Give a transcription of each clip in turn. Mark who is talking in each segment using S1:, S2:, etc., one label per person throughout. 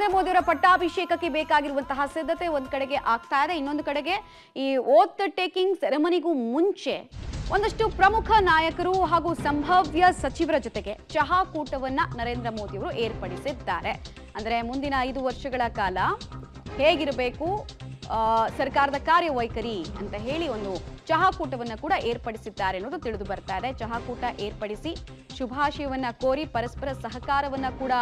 S1: ಮೋದಿ ಮೋದಿಯವರ ಪಟ್ಟಾಭಿಷೇಕಕ್ಕೆ ಬೇಕಾಗಿರುವಂತಹ ಸಿದ್ಧತೆ ಒಂದ್ ಕಡೆಗೆ ಆಗ್ತಾ ಇದೆ ಇನ್ನೊಂದು ಕಡೆಗೆ ಈ ಓತ್ ಟೇಕಿಂಗ್ ಸೆರೆಮನಿಗೂ ಮುಂಚೆ ಒಂದಷ್ಟು ಪ್ರಮುಖ ನಾಯಕರು ಹಾಗೂ ಸಂಭಾವ್ಯ ಸಚಿವರ ಜೊತೆಗೆ ಚಹಾ ಕೂಟವನ್ನ ನರೇಂದ್ರ ಮೋದಿಯವರು ಏರ್ಪಡಿಸಿದ್ದಾರೆ ಅಂದ್ರೆ ಮುಂದಿನ ಐದು ವರ್ಷಗಳ ಕಾಲ ಹೇಗಿರಬೇಕು ಸರ್ಕಾರದ ಕಾರ್ಯವೈಖರಿ ಅಂತ ಹೇಳಿ ಒಂದು ಚಹಾ ಚಹಾಕೂಟವನ್ನು ಕೂಡ ಏರ್ಪಡಿಸಿದ್ದಾರೆ ಅನ್ನೋದು ತಿಳಿದು ಬರ್ತಾ ಇದೆ ಕೂಟ ಏರ್ಪಡಿಸಿ ಶುಭಾಶಯವನ್ನ ಕೋರಿ ಪರಸ್ಪರ ಸಹಕಾರವನ್ನ ಕೂಡ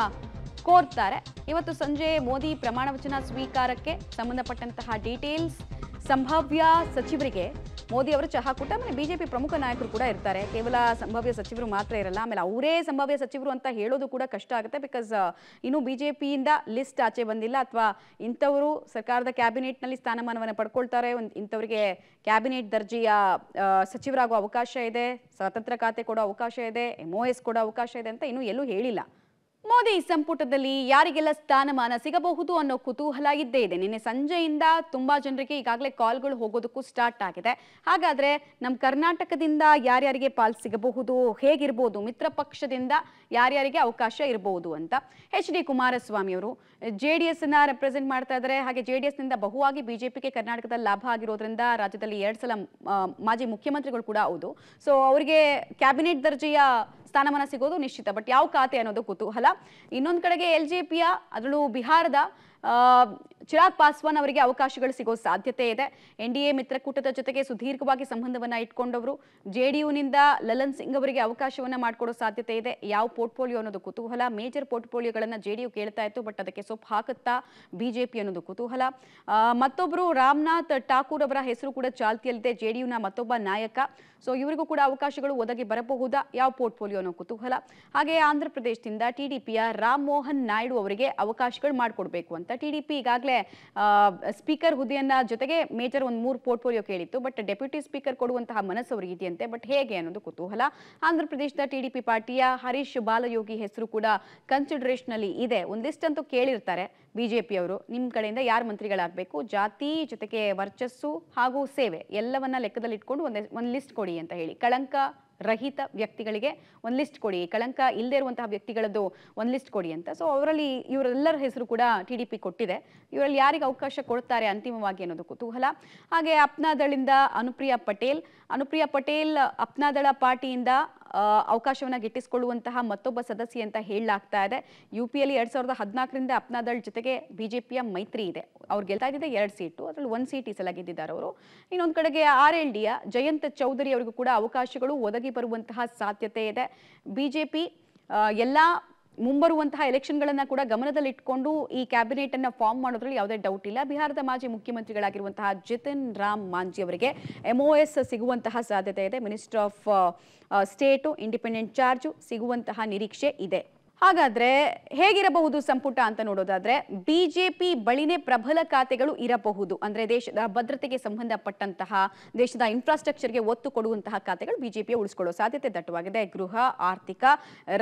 S1: ಕೋರ್ತಾರೆ ಇವತ್ತು ಸಂಜೆ ಮೋದಿ ಪ್ರಮಾಣ ವಚನ ಸ್ವೀಕಾರಕ್ಕೆ ಸಂಬಂಧಪಟ್ಟಂತಹ ಡೀಟೇಲ್ಸ್ ಸಂಭಾವ್ಯ ಸಚಿವರಿಗೆ ಮೋದಿ ಅವರು ಚಹಾ ಕೂಟ ಆಮೇಲೆ ಬಿಜೆಪಿ ಪ್ರಮುಖ ನಾಯಕರು ಕೂಡ ಇರ್ತಾರೆ ಕೇವಲ ಸಂಭಾವ್ಯ ಸಚಿವರು ಮಾತ್ರ ಇರಲ್ಲ ಆಮೇಲೆ ಅವರೇ ಸಂಭಾವ್ಯ ಸಚಿವರು ಅಂತ ಹೇಳೋದು ಕೂಡ ಕಷ್ಟ ಆಗುತ್ತೆ ಬಿಕಾಸ್ ಇನ್ನು ಬಿಜೆಪಿಯಿಂದ ಲಿಸ್ಟ್ ಆಚೆ ಬಂದಿಲ್ಲ ಅಥವಾ ಇಂಥವರು ಸರ್ಕಾರದ ಕ್ಯಾಬಿನೆಟ್ನಲ್ಲಿ ಸ್ಥಾನಮಾನವನ್ನು ಪಡ್ಕೊಳ್ತಾರೆ ಒಂದು ಇಂಥವರಿಗೆ ಕ್ಯಾಬಿನೆಟ್ ದರ್ಜೆಯ ಸಚಿವರಾಗುವ ಅವಕಾಶ ಇದೆ ಸ್ವಾತಂತ್ರ್ಯ ಖಾತೆ ಕೊಡೋ ಅವಕಾಶ ಇದೆ ಎಂ ಎಸ್ ಕೊಡೋ ಅವಕಾಶ ಇದೆ ಅಂತ ಇನ್ನೂ ಎಲ್ಲೂ ಹೇಳಿಲ್ಲ ಮೋದಿ ಸಂಪುಟದಲ್ಲಿ ಯಾರಿಗೆಲ್ಲ ಸ್ಥಾನಮಾನ ಸಿಗಬಹುದು ಅನ್ನೋ ಕುತೂಹಲ ಇದ್ದೇ ಇದೆ ನಿನ್ನೆ ಸಂಜೆಯಿಂದ ತುಂಬಾ ಜನರಿಗೆ ಈಗಾಗಲೇ ಕಾಲ್ಗಳು ಹೋಗೋದಕ್ಕೂ ಸ್ಟಾರ್ಟ್ ಆಗಿದೆ ಹಾಗಾದ್ರೆ ನಮ್ಮ ಕರ್ನಾಟಕದಿಂದ ಯಾರ್ಯಾರಿಗೆ ಪಾಲ್ ಸಿಗಬಹುದು ಹೇಗಿರ್ಬೋದು ಮಿತ್ರ ಪಕ್ಷದಿಂದ ಯಾರ್ಯಾರಿಗೆ ಅವಕಾಶ ಇರಬಹುದು ಅಂತ ಎಚ್ ಡಿ ಕುಮಾರಸ್ವಾಮಿ ಅವರು ಜೆ ಡಿ ಎಸ್ ರೆಪ್ರೆಸೆಂಟ್ ಮಾಡ್ತಾ ಇದ್ದಾರೆ ಹಾಗೆ ಜೆ ಡಿ ಎಸ್ ನಿಂದ ಬಹುವಾಗಿ ಬಿಜೆಪಿಗೆ ಕರ್ನಾಟಕದಲ್ಲಿ ಲಾಭ ಆಗಿರೋದ್ರಿಂದ ರಾಜ್ಯದಲ್ಲಿ ಎರಡು ಸಲ ಮಾಜಿ ಮುಖ್ಯಮಂತ್ರಿಗಳು ಕೂಡ ಹೌದು ಸೊ ಅವರಿಗೆ ಕ್ಯಾಬಿನೆಟ್ ದರ್ಜೆಯ ಸ್ಥಾನಮಾನ ಸಿಗೋದು ನಿಶ್ಚಿತ ಬಟ್ ಯಾವ ಖಾತೆ ಅನ್ನೋದು ಕುತೂಹಲ ಇನ್ನೊಂದು ಕಡೆಗೆ ಎಲ್ ಜೆ ಪಿಯ ಅದರಲ್ಲೂ ಬಿಹಾರದ ಚಿರಾಗ್ ಪಾಸ್ವಾನ್ ಅವರಿಗೆ ಅವಕಾಶಗಳು ಸಿಗೋ ಸಾಧ್ಯತೆ ಇದೆ ಎನ್ ಡಿ ಎ ಮಿತ್ರಕೂಟದ ಜೊತೆಗೆ ಸುದೀರ್ಘವಾಗಿ ಸಂಬಂಧವನ್ನ ಇಟ್ಕೊಂಡವರು ನಿಂದ ಲಲನ್ ಸಿಂಗ್ ಅವರಿಗೆ ಅವಕಾಶವನ್ನ ಮಾಡಿಕೊಡೋ ಸಾಧ್ಯತೆ ಇದೆ ಯಾವ ಪೋರ್ಟ್ಫೋಲಿಯೋ ಅನ್ನೋದು ಕುತೂಹಲ ಮೇಜರ್ ಪೋರ್ಟ್ಫೋಲಿಯೋಗಳನ್ನ ಜೆಡಿಯು ಕೇಳ್ತಾ ಇತ್ತು ಬಟ್ ಅದಕ್ಕೆ ಸೊಪ್ಪು ಹಾಕುತ್ತಾ ಬಿಜೆಪಿ ಅನ್ನೋದು ಕುತೂಹಲ ಮತ್ತೊಬ್ಬರು ರಾಮನಾಥ್ ಠಾಕೂರ್ ಅವರ ಹೆಸರು ಕೂಡ ಚಾಲ್ತಿಯಲ್ಲಿದೆ ನ ಮತ್ತೊಬ್ಬ ನಾಯಕ ಸೊ ಇವರಿಗೂ ಕೂಡ ಅವಕಾಶಗಳು ಒದಗಿ ಬರಬಹುದಾ ಯಾವ ಪೋರ್ಟ್ಫೋಲಿಯೋ ಅನ್ನೋ ಕುತೂಹಲ ಹಾಗೆ ಆಂಧ್ರ ಪ್ರದೇಶದಿಂದ ಟಿಡಿಪಿಯ ರಾಮ್ ಮೋಹನ್ ನಾಯ್ಡು ಅವರಿಗೆ ಅವಕಾಶಗಳು ಮಾಡಿಕೊಡ್ಬೇಕು ಅಂತ ಅಂತ ಟಿ ಡಿ ಪಿ ಈಗಾಗಲೇ ಸ್ಪೀಕರ್ ಹುದ್ದೆಯನ್ನ ಜೊತೆಗೆ ಮೇಜರ್ ಒಂದು ಮೂರು ಪೋರ್ಟ್ಫೋಲಿಯೋ ಕೇಳಿತ್ತು ಬಟ್ ಡೆಪ್ಯೂಟಿ ಸ್ಪೀಕರ್ ಕೊಡುವಂತಹ ಮನಸ್ಸು ಅವರಿಗೆ ಇದೆಯಂತೆ ಬಟ್ ಹೇಗೆ ಅನ್ನೋದು ಕುತೂಹಲ ಆಂಧ್ರಪ್ರದೇಶದ ಪ್ರದೇಶದ ಟಿಡಿಪಿ ಪಾರ್ಟಿಯ ಹರೀಶ್ ಬಾಲಯೋಗಿ ಹೆಸರು ಕೂಡ ಕನ್ಸಿಡರೇಷನ್ ಅಲ್ಲಿ ಇದೆ ಒಂದಿಷ್ಟು ಅಂತೂ ಕೇಳಿರ್ತಾರೆ ಅವರು ನಿಮ್ಮ ಕಡೆಯಿಂದ ಯಾರು ಮಂತ್ರಿಗಳಾಗಬೇಕು ಜಾತಿ ಜೊತೆಗೆ ವರ್ಚಸ್ಸು ಹಾಗೂ ಸೇವೆ ಎಲ್ಲವನ್ನ ಲೆಕ್ಕದಲ್ಲಿ ಇಟ್ಕೊಂಡು ಒಂದೇ ಒಂದು ಲಿಸ್ಟ್ ಕೊಡಿ ಅಂತ ಹೇಳಿ ಕಳಂಕ ರಹಿತ ವ್ಯಕ್ತಿಗಳಿಗೆ ಒಂದು ಲಿಸ್ಟ್ ಕೊಡಿ ಕಳಂಕ ಇಲ್ಲದೆ ಇರುವಂತಹ ವ್ಯಕ್ತಿಗಳದ್ದು ಒಂದು ಲಿಸ್ಟ್ ಕೊಡಿ ಅಂತ ಸೊ ಅವರಲ್ಲಿ ಇವರೆಲ್ಲರ ಹೆಸರು ಕೂಡ ಟಿ ಡಿ ಪಿ ಕೊಟ್ಟಿದೆ ಇವರಲ್ಲಿ ಯಾರಿಗೆ ಅವಕಾಶ ಕೊಡ್ತಾರೆ ಅಂತಿಮವಾಗಿ ಅನ್ನೋದು ಕುತೂಹಲ ಹಾಗೆ ಅಪ್ನಾದಳಿಂದ ಅನುಪ್ರಿಯಾ ಪಟೇಲ್ ಅನುಪ್ರಿಯಾ ಪಟೇಲ್ ಅಪ್ನಾದಳ ಪಾರ್ಟಿಯಿಂದ ಅವಕಾಶವನ್ನು ಗಿಟ್ಟಿಸಿಕೊಳ್ಳುವಂತಹ ಮತ್ತೊಬ್ಬ ಸದಸ್ಯ ಅಂತ ಹೇಳಲಾಗ್ತಾ ಇದೆ ಯು ಪಿಯಲ್ಲಿ ಎರಡು ಸಾವಿರದ ಹದಿನಾಲ್ಕರಿಂದ ಅಪ್ನಾದಳ್ ಜೊತೆಗೆ ಬಿಜೆಪಿಯ ಮೈತ್ರಿ ಇದೆ ಅವ್ರು ಗೆಲ್ತಾ ಇದ್ದಿದ್ದೆ ಎರಡು ಸೀಟು ಅದರಲ್ಲಿ ಒಂದು ಸೀಟ್ ಈ ಅವರು ಇನ್ನೊಂದು ಕಡೆಗೆ ಆರ್ ಎಲ್ ಡಿಯ ಜಯಂತ್ ಚೌಧರಿ ಅವರಿಗೂ ಕೂಡ ಅವಕಾಶಗಳು ಒದಗಿ ಬರುವಂತಹ ಸಾಧ್ಯತೆ ಇದೆ ಬಿಜೆಪಿ ಎಲ್ಲ ಮುಂಬರುವಂತಹ ಎಲೆಕ್ಷನ್ಗಳನ್ನು ಕೂಡ ಗಮನದಲ್ಲಿಟ್ಟುಕೊಂಡು ಈ ಕ್ಯಾಬಿನೆಟ್ ಅನ್ನು ಫಾರ್ಮ್ ಮಾಡೋದ್ರಲ್ಲಿ ಯಾವುದೇ ಡೌಟ್ ಇಲ್ಲ ಬಿಹಾರದ ಮಾಜಿ ಮುಖ್ಯಮಂತ್ರಿಗಳಾಗಿರುವಂತಹ ಜಿತಿನ್ ರಾಮ್ ಮಾಂಜಿ ಅವರಿಗೆ ಎಂಒಎಸ್ ಸಿಗುವಂತಹ ಸಾಧ್ಯತೆ ಇದೆ minister of state independent charge ಸಿಗುವಂತಹ ನಿರೀಕ್ಷೆ ಇದೆ ಹಾಗಾದ್ರೆ ಹೇಗಿರಬಹುದು ಸಂಪುಟ ಅಂತ ನೋಡೋದಾದ್ರೆ ಬಿಜೆಪಿ ಬಳಿನೇ ಪ್ರಬಲ ಖಾತೆಗಳು ಇರಬಹುದು ಅಂದ್ರೆ ದೇಶದ ಭದ್ರತೆಗೆ ಸಂಬಂಧಪಟ್ಟಂತಹ ದೇಶದ ಇನ್ಫ್ರಾಸ್ಟ್ರಕ್ಚರ್ಗೆ ಒತ್ತು ಕೊಡುವಂತಹ ಖಾತೆಗಳು ಬಿಜೆಪಿಯ ಉಳಿಸಿಕೊಳ್ಳೋ ಸಾಧ್ಯತೆ ದಟ್ಟವಾಗಿದೆ ಗೃಹ ಆರ್ಥಿಕ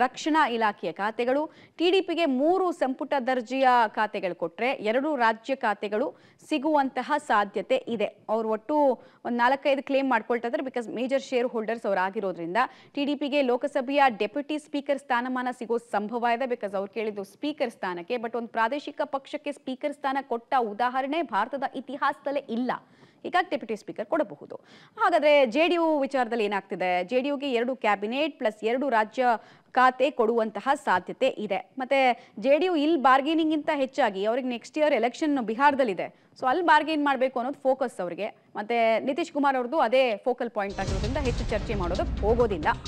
S1: ರಕ್ಷಣಾ ಇಲಾಖೆಯ ಖಾತೆಗಳು ಟಿಡಿಪಿಗೆ ಮೂರು ಸಂಪುಟ ದರ್ಜೆಯ ಖಾತೆಗಳು ಕೊಟ್ರೆ ಎರಡು ರಾಜ್ಯ ಖಾತೆಗಳು ಸಿಗುವಂತಹ ಸಾಧ್ಯತೆ ಇದೆ ಅವರು ಒಟ್ಟು ಒಂದು ನಾಲ್ಕೈದು ಕ್ಲೇಮ್ ಮಾಡ್ಕೊಳ್ತಾ ಬಿಕಾಸ್ ಮೇಜರ್ ಶೇರ್ ಹೋಲ್ಡರ್ಸ್ ಅವರಾಗಿರೋದ್ರಿಂದ ಟಿಡಿಪಿಗೆ ಲೋಕಸಭೆಯ ಡೆಪ್ಯೂಟಿ ಸ್ಪೀಕರ್ ಸ್ಥಾನಮಾನ ಸಿಗೋ ಅನುಭವ ಇದೆ ಬಿಕಾಸ್ ಅವ್ರು ಕೇಳಿದ್ದು ಸ್ಪೀಕರ್ ಸ್ಥಾನಕ್ಕೆ ಬಟ್ ಒಂದು ಪ್ರಾದೇಶಿಕ ಪಕ್ಷಕ್ಕೆ ಸ್ಪೀಕರ್ ಸ್ಥಾನ ಕೊಟ್ಟ ಉದಾಹರಣೆ ಭಾರತದ ಇತಿಹಾಸದಲ್ಲೇ ಇಲ್ಲ ಹೀಗಾಗಿ ಡೆಪ್ಯೂಟಿ ಸ್ಪೀಕರ್ ಕೊಡಬಹುದು ಹಾಗಾದ್ರೆ ಜೆ ಡಿ ಯು ವಿಚಾರದಲ್ಲಿ ಏನಾಗ್ತಿದೆ ಜೆ ಡಿ ಯುಗೆ ಎರಡು ಕ್ಯಾಬಿನೆಟ್ ಪ್ಲಸ್ ಎರಡು ರಾಜ್ಯ ಖಾತೆ ಕೊಡುವಂತಹ ಸಾಧ್ಯತೆ ಇದೆ ಮತ್ತೆ ಜೆ ಡಿ ಯು ಇಲ್ಲಿ ಗಿಂತ ಹೆಚ್ಚಾಗಿ ಅವ್ರಿಗೆ ನೆಕ್ಸ್ಟ್ ಇಯರ್ ಎಲೆಕ್ಷನ್ ಬಿಹಾರದಲ್ಲಿದೆ ಸೊ ಅಲ್ಲಿ ಬಾರ್ಗೇನ್ ಮಾಡಬೇಕು ಅನ್ನೋದು ಫೋಕಸ್ ಅವರಿಗೆ ಮತ್ತೆ ನಿತೀಶ್ ಕುಮಾರ್ ಅವ್ರದ್ದು ಅದೇ ಫೋಕಲ್ ಪಾಯಿಂಟ್ ಆಗಿರೋದ್ರಿಂದ ಹೆಚ್ಚು ಚರ್ಚೆ ಮಾಡೋದಕ್ಕೆ ಹೋಗೋದಿಲ್ಲ